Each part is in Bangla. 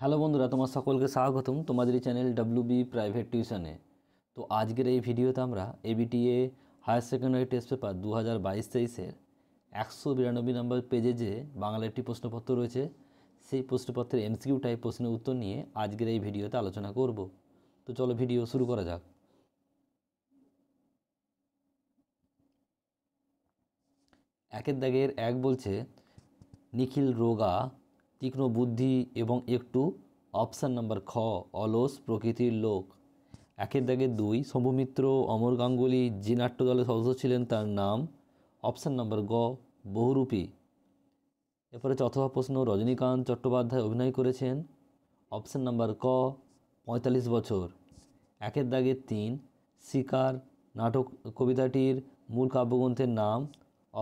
হ্যালো বন্ধুরা তোমার সকলকে স্বাগতম তোমাদের চ্যানেল ডাব্লু প্রাইভেট টিউশনে তো আজকের এই ভিডিওতে আমরা ABTA higher secondary test paper দু হাজার বাইশ তেইশের একশো বিরানব্বই নম্বর পেজে যে বাংলা একটি প্রশ্নপত্র রয়েছে সেই প্রশ্নপত্রের এমসিকিউ টাইপ প্রশ্নের উত্তর নিয়ে আজকের এই ভিডিওতে আলোচনা করব তো চলো ভিডিও শুরু করা যাক একের দাগের এক বলছে নিখিল রোগা তীক্ষ্ণ বুদ্ধি এবং একটু অপশান নাম্বার খ অলস প্রকৃতির লোক একের দাগে দুই শম্ভুমিত্র অমর গাঙ্গুলি যে নাট্য দলের সদস্য ছিলেন তার নাম অপশান নাম্বার গ বহুরূপী এরপরে চতুর্থ প্রশ্ন রজনীকান্ত চট্টোপাধ্যায় অভিনয় করেছেন অপশান নাম্বার ক পঁয়তাল্লিশ বছর একের দাগে তিন শিকার নাটক কবিতাটির মূল কাব্যগ্রন্থের নাম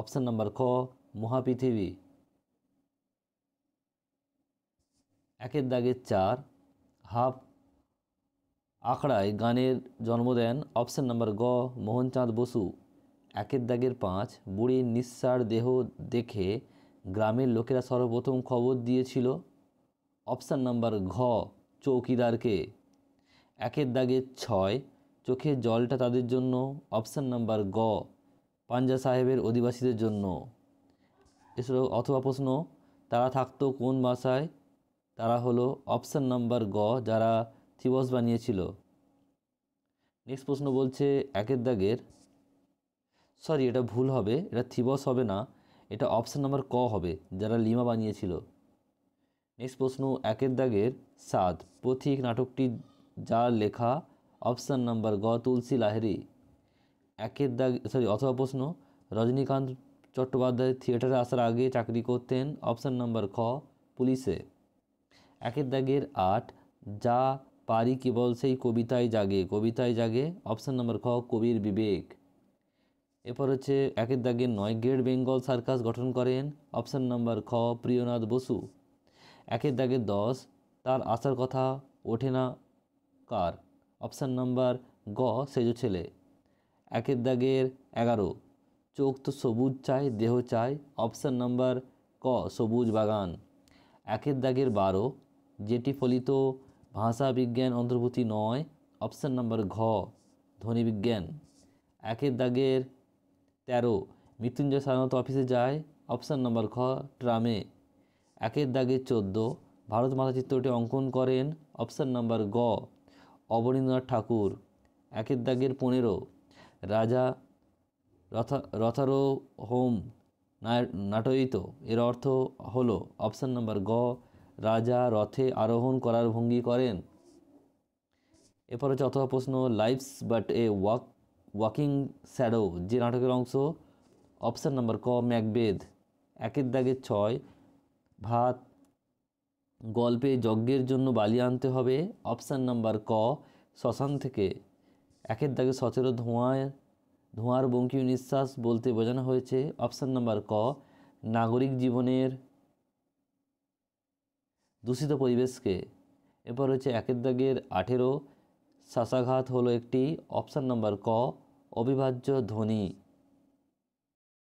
অপশান নাম্বার খ মহাপৃথিবী একের দাগে চার হাফ আখড়ায় গানের জন্ম দেন অপশান নাম্বার গ মোহনচাঁদ বসু একের দাগের পাঁচ বুড়ির নিঃসার দেহ দেখে গ্রামের লোকেরা সর্বপ্রথম খবর দিয়েছিল অপশান নাম্বার ঘ চৌকিদারকে একের দাগে ছয় চোখে জলটা তাদের জন্য অপশান নাম্বার গ পাঞ্জা সাহেবের অধিবাসীদের জন্য এছাড়াও অথবা প্রশ্ন তারা থাকতো কোন বাসায় তারা হলো অপশান নাম্বার গ যারা থিবস বানিয়েছিল নেক্সট প্রশ্ন বলছে একের দাগের সরি এটা ভুল হবে এটা থিবস হবে না এটা অপশান নাম্বার ক হবে যারা লিমা বানিয়েছিল নেক্সট প্রশ্ন একের দাগের সাদ পথিক নাটকটি যা লেখা অপশান নাম্বার গ তুলসী লাহেরি একের দাগ সরি অথবা প্রশ্ন রজনীকান্ত চট্টোপাধ্যায় থিয়েটারে আসার আগে চাকরি করতেন অপশান নাম্বার খ পুলিশে একের দাগের আট যা পারি কেবল সেই কবিতায় জাগে কবিতায় জাগে অপশান নম্বর খ কবির বিবেক এরপর হচ্ছে একের দাগে নয় গ্রেট বেঙ্গল সার্কাস গঠন করেন অপশান নম্বর খ প্রিয়নাথ বসু একের দাগে দশ তার আসার কথা ওঠে না কার অপশান নম্বর গ সেজ ছেলে একের দাগের এগারো চোখ তো সবুজ চায় দেহ চায় অপশান নম্বর ক সবুজ বাগান একের দাগের বারো যেটি ফলিত ভাষা বিজ্ঞান অন্তর্ভুক্তি নয় অপশান নাম্বার ঘ ধ্বনিবিজ্ঞান একের দাগের তেরো মৃত্যুঞ্জয় সাধারণত অফিসে যায় অপশান নাম্বার খ ট্রামে একের দাগের চোদ্দ ভারত মাতা চিত্রটি অঙ্কন করেন অপশান নাম্বার গ অবনীন্দ্রনাথ ঠাকুর একের দাগের পনেরো রাজা রথা রথারো হোম নাটয়িত এর অর্থ হলো অপশান নাম্বার গ রাজা রথে আরোহণ করার ভঙ্গি করেন এরপর হচ্ছে অথবা প্রশ্ন life's but a walk walking shadow যে নাটকের অংশ অপশান নাম্বার ক ম্যাকবেদ একের দাগের ছয় ভাত গল্পে যজ্ঞের জন্য বালি আনতে হবে অপশান নাম্বার ক শ্মশান থেকে একের দাগে সতেরো ধোঁয়ায় ধোঁয়ার বঙ্কীয় নিঃশ্বাস বলতে বোঝানো হয়েছে অপশান নাম্বার ক নাগরিক জীবনের দূষিত পরিবেশকে এরপর হচ্ছে একের দাগের আঠেরো শ্বাসাঘাত হলো একটি অপশান নাম্বার ক অবিভাজ্য ধ্বনি